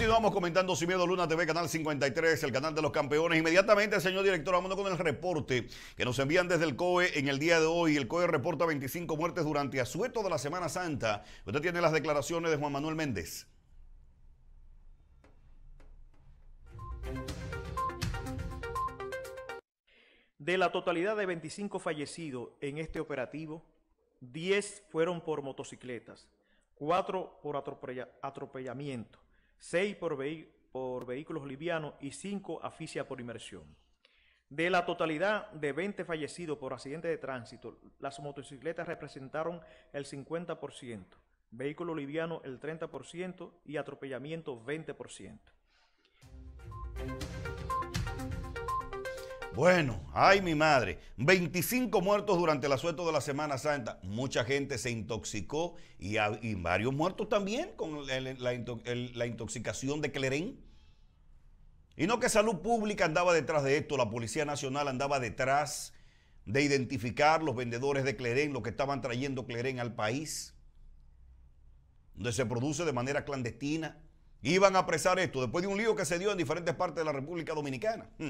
Continuamos comentando Sin Miedo Luna TV, Canal 53, el canal de los campeones. Inmediatamente, señor director, vamos con el reporte que nos envían desde el COE en el día de hoy. El COE reporta 25 muertes durante asueto de la Semana Santa. Usted tiene las declaraciones de Juan Manuel Méndez. De la totalidad de 25 fallecidos en este operativo, 10 fueron por motocicletas, 4 por atropellamiento 6 por, vehículos livianos y 5 aficia por inmersión. De la totalidad de 20 fallecidos por accidentes de tránsito, las motocicletas representaron el 50%, vehículo liviano el 30% y atropellamiento 20%. Bueno, ay mi madre, 25 muertos durante el asueto de la Semana Santa. Mucha gente se intoxicó y, varios muertos también con la, intoxicación de Clerén. Y no que Salud Pública andaba detrás de esto, la Policía Nacional andaba detrás de identificar los vendedores de Clerén, los que estaban trayendo Clerén al país, donde se produce de manera clandestina. Iban a apresar esto después de un lío que se dio en diferentes partes de la República Dominicana.